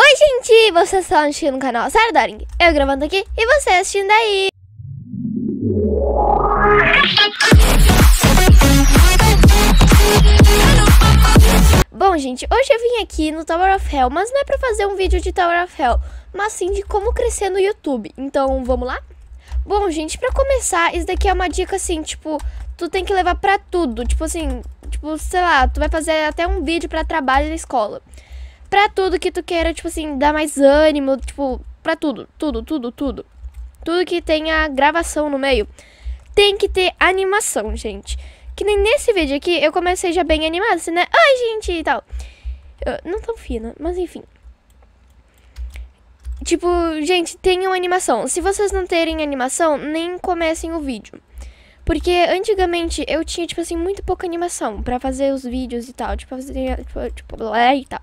Oi, gente! Vocês estão assistindo o canal Sarah Doring. Eu gravando aqui e você assistindo aí. Bom, gente, hoje eu vim aqui no Tower of Hell, mas não é pra fazer um vídeo de Tower of Hell, mas sim de como crescer no YouTube. Então, vamos lá? Bom, gente, pra começar, isso daqui é uma dica assim, tipo, tu tem que levar pra tudo. Tipo assim, tipo, sei lá, tu vai fazer até um vídeo pra trabalho da escola. Pra tudo que tu queira, tipo assim, dar mais ânimo, tipo, pra tudo, tudo, tudo, tudo. Tudo que tenha gravação no meio. Tem que ter animação, gente. Que nem nesse vídeo aqui, eu comecei já bem animada, assim, né? Ai, gente, e tal. Eu, não tão fina, mas enfim. Tipo, gente, tenham animação. Se vocês não terem animação, nem comecem o vídeo. Porque antigamente eu tinha, tipo assim, muito pouca animação para fazer os vídeos e tal. Tipo, fazer tipo, tipo, e tal.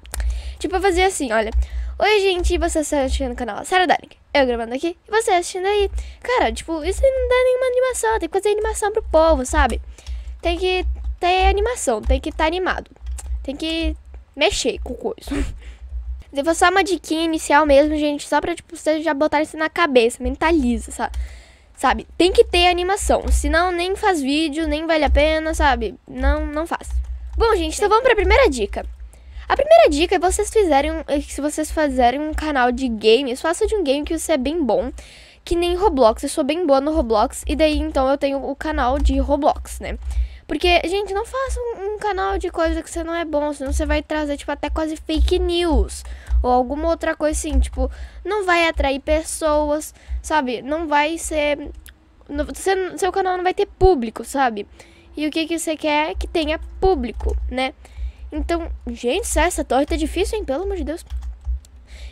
Tipo, eu fazia assim, olha. Oi, gente, você está assistindo o canal Sarah Darling Eu gravando aqui e você assistindo aí. Cara, tipo, isso não dá nenhuma animação. Tem que fazer animação pro povo, sabe? Tem que ter animação, tem que estar tá animado. Tem que mexer com coisa. Devo só uma diquinha inicial mesmo, gente, só pra, tipo, vocês já botarem isso na cabeça, mentaliza, sabe? sabe? Tem que ter animação, senão nem faz vídeo, nem vale a pena, sabe? Não, não faz. Bom, gente, então vamos para a primeira dica. A primeira dica é vocês fizerem, é se vocês fizerem um canal de games, faça de um game que você é bem bom, que nem Roblox. Eu sou bem boa no Roblox e daí então eu tenho o canal de Roblox, né? Porque, gente, não faça um, um canal de coisa que você não é bom, senão você vai trazer, tipo, até quase fake news ou alguma outra coisa assim, tipo, não vai atrair pessoas, sabe? Não vai ser. Seu, seu canal não vai ter público, sabe? E o que, que você quer que tenha público, né? Então, gente, essa torta tá é difícil, hein? Pelo amor de Deus.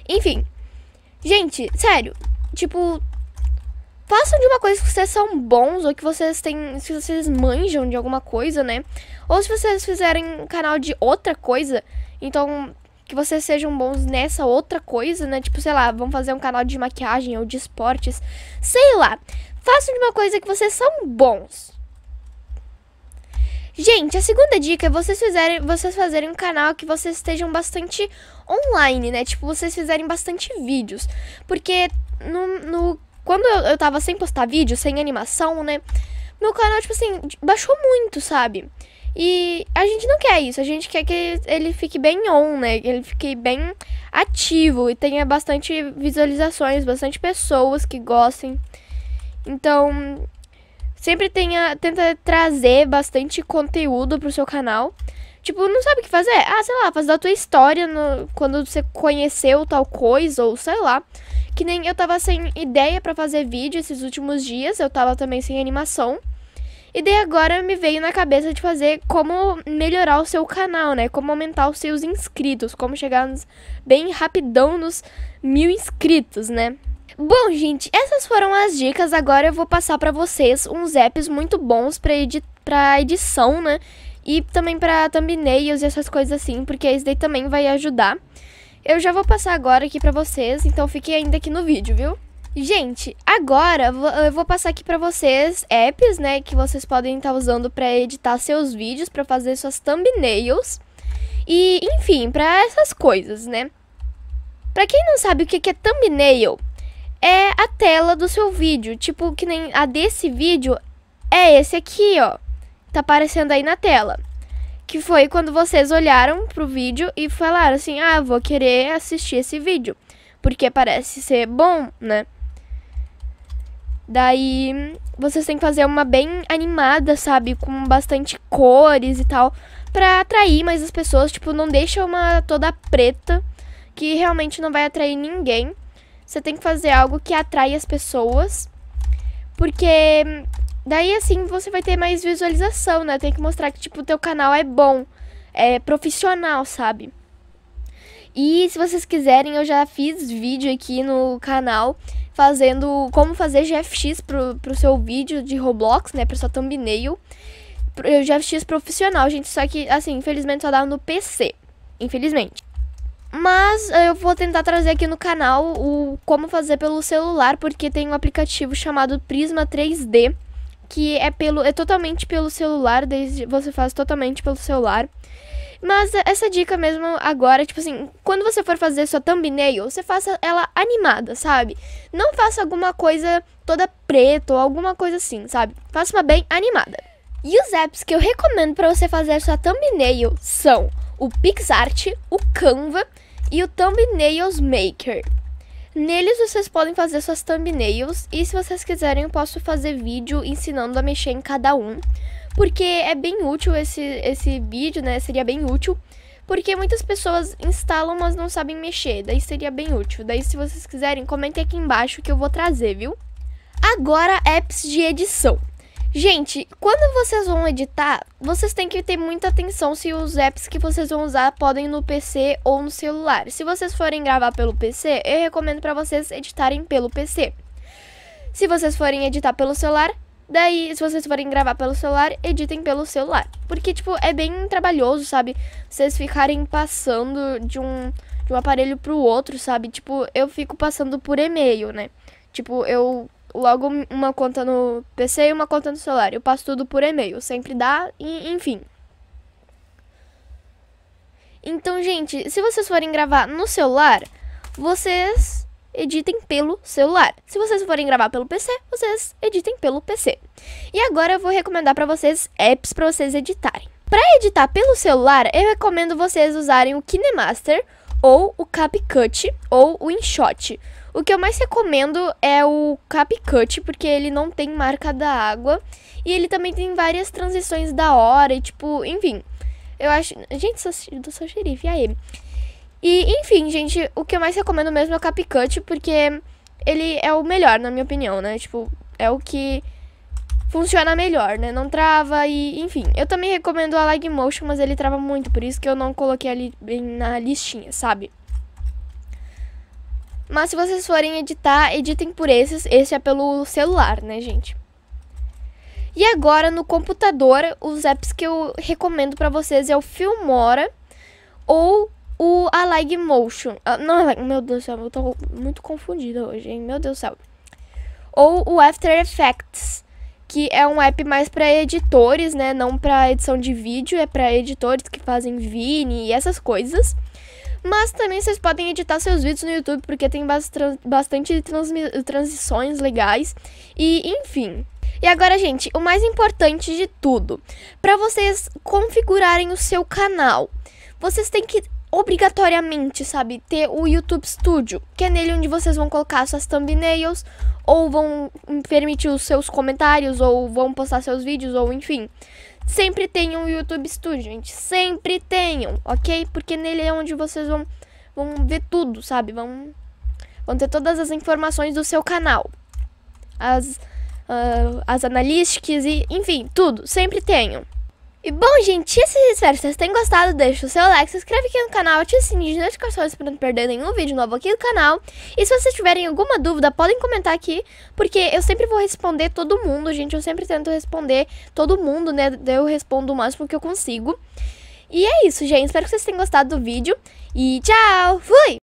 Enfim. Gente, sério. Tipo, façam de uma coisa que vocês são bons ou que vocês têm, se vocês manjam de alguma coisa, né? Ou se vocês fizerem um canal de outra coisa, então que vocês sejam bons nessa outra coisa, né? Tipo, sei lá, vão fazer um canal de maquiagem ou de esportes, sei lá. Façam de uma coisa que vocês são bons. Gente, a segunda dica é vocês fizerem, vocês fazerem um canal que vocês estejam bastante online, né? Tipo, vocês fizerem bastante vídeos. Porque no, no quando eu, eu tava sem postar vídeo, sem animação, né? Meu canal, tipo assim, baixou muito, sabe? E a gente não quer isso, a gente quer que ele fique bem on, né? Que ele fique bem ativo e tenha bastante visualizações, bastante pessoas que gostem. Então, sempre tenha, tenta trazer bastante conteúdo pro seu canal. Tipo, não sabe o que fazer? Ah, sei lá, fazer da tua história no, quando você conheceu tal coisa, ou sei lá. Que nem eu tava sem ideia para fazer vídeo esses últimos dias, eu tava também sem animação. E daí agora me veio na cabeça de fazer como melhorar o seu canal, né? Como aumentar os seus inscritos, como chegar nos, bem rapidão nos mil inscritos, né? Bom, gente, essas foram as dicas. Agora eu vou passar para vocês uns apps muito bons para edi pra edição, né? E também para thumbnails e essas coisas assim, porque isso daí também vai ajudar. Eu já vou passar agora aqui para vocês, então fiquem ainda aqui no vídeo, viu? Gente, agora eu vou passar aqui para vocês apps, né, que vocês podem estar tá usando para editar seus vídeos, para fazer suas thumbnails e, enfim, para essas coisas, né? Para quem não sabe o que é thumbnail, é a tela do seu vídeo, tipo que nem a desse vídeo é esse aqui, ó. Tá aparecendo aí na tela. Que foi quando vocês olharam pro vídeo e falaram assim: "Ah, vou querer assistir esse vídeo" porque parece ser bom, né? Daí vocês têm que fazer uma bem animada, sabe? Com bastante cores e tal. Pra atrair mais as pessoas. Tipo, não deixa uma toda preta. Que realmente não vai atrair ninguém. Você tem que fazer algo que atrai as pessoas. Porque daí assim você vai ter mais visualização, né? Tem que mostrar que, tipo, o teu canal é bom. É profissional, sabe? E se vocês quiserem, eu já fiz vídeo aqui no canal fazendo como fazer GFX pro, pro seu vídeo de Roblox, né, pra sua thumbnail. Eu já fiz profissional, gente, só que, assim, infelizmente só dá no PC. Infelizmente. Mas eu vou tentar trazer aqui no canal o como fazer pelo celular, porque tem um aplicativo chamado Prisma 3D, que é, pelo, é totalmente pelo celular, desde, você faz totalmente pelo celular. Mas é, essa dica mesmo agora, tipo assim, quando você for fazer sua thumbnail, você faça ela animada, sabe? Não faça alguma coisa toda preta ou alguma coisa assim, sabe? Faça uma bem animada. E os apps que eu recomendo para você fazer sua thumbnail são o PixArt, o Canva e o Thumbnails Maker. Neles vocês podem fazer suas thumbnails e se vocês quiserem eu posso fazer vídeo ensinando a mexer em cada um porque é bem útil esse, esse vídeo, né? Seria bem útil. Porque muitas pessoas instalam, mas não sabem mexer. Daí seria bem útil. Daí, se vocês quiserem, comentem aqui embaixo que eu vou trazer, viu? Agora, apps de edição. Gente, quando vocês vão editar, vocês têm que ter muita atenção se os apps que vocês vão usar podem no PC ou no celular. Se vocês forem gravar pelo PC, eu recomendo para vocês editarem pelo PC. Se vocês forem editar pelo celular, Daí, se vocês forem gravar pelo celular, editem pelo celular. Porque, tipo, é bem trabalhoso, sabe? Vocês ficarem passando de um, de um aparelho pro outro, sabe? Tipo, eu fico passando por e-mail, né? Tipo, eu logo uma conta no PC e uma conta no celular. Eu passo tudo por e-mail, sempre dá, e, enfim. Então, gente, se vocês forem gravar no celular, vocês editem pelo celular. Se vocês forem gravar pelo PC, vocês editem pelo PC. E agora eu vou recomendar para vocês apps para vocês editarem. Para editar pelo celular, eu recomendo vocês usarem o KineMaster ou o CapCut ou o InShot. O que eu mais recomendo é o CapCut, porque ele não tem marca da água e ele também tem várias transições da hora e tipo, enfim. Eu acho. Gente, sou, sou xerife, aí. E, enfim, gente, o que eu mais recomendo mesmo é o Capcut, porque ele é o melhor, na minha opinião, né? Tipo, é o que funciona melhor, né? Não trava e, enfim. Eu também recomendo a Motion mas ele trava muito, por isso que eu não coloquei ali bem na listinha, sabe? Mas se vocês forem editar, editem por esses. Esse é pelo celular, né, gente? E agora no computador, os apps que eu recomendo para vocês é o Filmora ou o a lag motion. Ah, não, é meu Deus do céu, eu tô muito confundida hoje, hein? Meu Deus do céu. Ou o After Effects, que é um app mais para editores, né? Não para edição de vídeo, é para editores que fazem Vini e essas coisas. Mas também vocês podem editar seus vídeos no YouTube, porque tem bastante transições legais. E, enfim. E agora, gente, o mais importante de tudo, para vocês configurarem o seu canal, vocês têm que obrigatoriamente, sabe, ter o YouTube Studio, que é nele onde vocês vão colocar suas thumbnails, ou vão permitir os seus comentários, ou vão postar seus vídeos, ou enfim. Sempre tenham o YouTube Studio, gente. Sempre tenham, ok? Porque nele é onde vocês vão, vão ver tudo, sabe? Vão, vão ter todas as informações do seu canal. As, uh, as analytics e, enfim, tudo. Sempre tenham. E bom, gente, esse é espero que vocês tenham gostado. Deixa o seu like, se inscreve aqui no canal, ativa o sininho de notificações para não perder nenhum vídeo novo aqui no canal. E se vocês tiverem alguma dúvida, podem comentar aqui, porque eu sempre vou responder todo mundo, gente. Eu sempre tento responder todo mundo, né? Eu respondo o máximo que eu consigo. E é isso, gente. Espero que vocês tenham gostado do vídeo. E tchau! Fui!